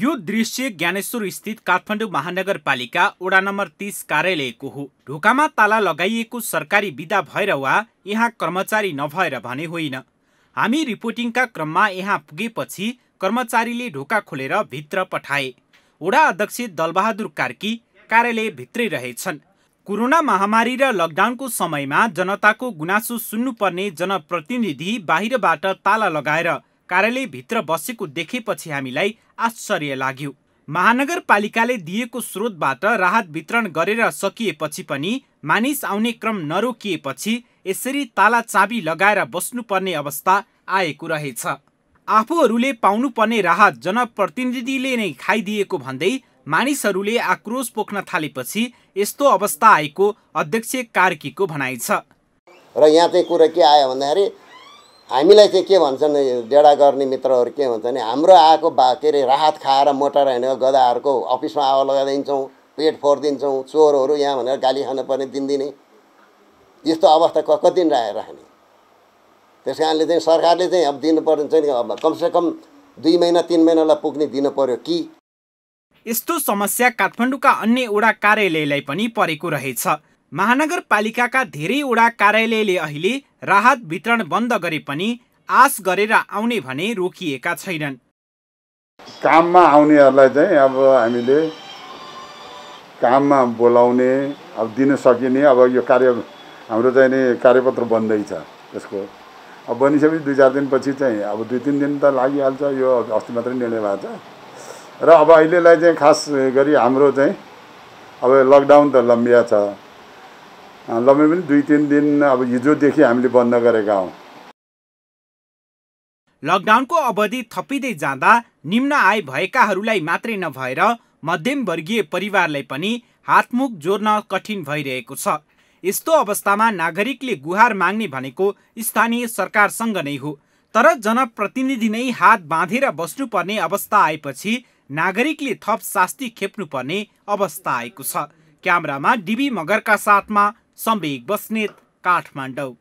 यो दृश्य ज्ञानेश्वर स्थित काठमाडौँ महानगरपालिका वडा नम्बर तिस कार्यालयको हो ढोकामा ताला लगाइएको सरकारी विदा भएर वा यहाँ कर्मचारी नभएर भने होइन हामी रिपोर्टिङका क्रममा यहाँ पुगेपछि कर्मचारीले ढोका खोलेर भित्र पठाए वडा अध्यक्ष दलबहादुर कार्की कार्यालय भित्रै रहेछन् कोरोना महामारी र लकडाउनको समयमा जनताको गुनासो सुन्नुपर्ने जनप्रतिनिधि बाहिरबाट ताला लगाएर कार्यालयभित्र बसेको देखेपछि हामीलाई आश्चर्य लाग्यो महानगरपालिकाले दिएको स्रोतबाट राहत वितरण गरेर सकिएपछि पनि मानिस आउने क्रम नरोकिएपछि यसरी ताला चाबी लगाएर बस्नुपर्ने अवस्था आएको रहेछ आफूहरूले पाउनुपर्ने राहत जनप्रतिनिधिले नै खाइदिएको भन्दै मानिसहरूले आक्रोश पोख्न थालेपछि यस्तो अवस्था आएको अध्यक्ष कार्कीको भनाइ छ र यहाँ चाहिँ कुरो के आयो भन्दाखेरि हामीलाई चाहिँ के भन्छन् डेडा गर्ने मित्रहरू के भन्छ भने हाम्रो आएको बा के अरे राहत खाएर मोटाएर हिँडेको गदाहरूको अफिसमा आवा लगाइदिन्छौँ पेट फोडिदिन्छौँ चोरहरू यहाँ भनेर गाली खानुपर्ने दिनदिने यस्तो अवस्था क कति दिन राख्ने त्यस कारणले चाहिँ सरकारले चाहिँ अब दिनुपर्ने चाहिँ कमसेकम दुई महिना तिन महिनालाई पुग्ने दिनु पऱ्यो कि यस्तो समस्या काठमाडौँका अन्य वडा कार्यालयलाई पनि परेको रहेछ महानगरपालिकाका धेरै वडा कार्यालयले अहिले राहत वितरण बन्द गरे पनि आश गरेर आउने भने रोकिएका छैनन् काममा आउनेहरूलाई चाहिँ अब हामीले काममा बोलाउने अब दिन सकिने अब यो कार्य हाम्रो चाहिँ नि कार्यपत्र बन्दैछ यसको अब बनिसकेपछि दुई चार दिनपछि चाहिँ अब दुई तिन दिन त लागिहाल्छ यो अस्ति मात्रै निर्णय भएको छ र अब अहिलेलाई चाहिँ खास गरी हाम्रो चाहिँ अब लकडाउन त लम्बिया छ लम्बे पनि दुई तिन दिन अब हिजोदेखि हामीले बन्द गरेका हौँ लकडाउनको अवधि थपिँदै जाँदा निम्न आय भएकाहरूलाई मात्रै नभएर मध्यमवर्गीय परिवारलाई पनि हातमुख जोड्न कठिन भइरहेको छ यस्तो अवस्थामा नागरिकले गुहार माग्ने भनेको स्थानीय सरकारसँग नै हो तर जनप्रतिनिधि नै हात बाँधेर बस्नुपर्ने अवस्था आएपछि नागरिकले थप शास्ति खेप्नुपर्ने अवस्था आएको छ क्यामरामा डिबी मगरका साथमा सम्बेक बस्नेत काठमाडौँ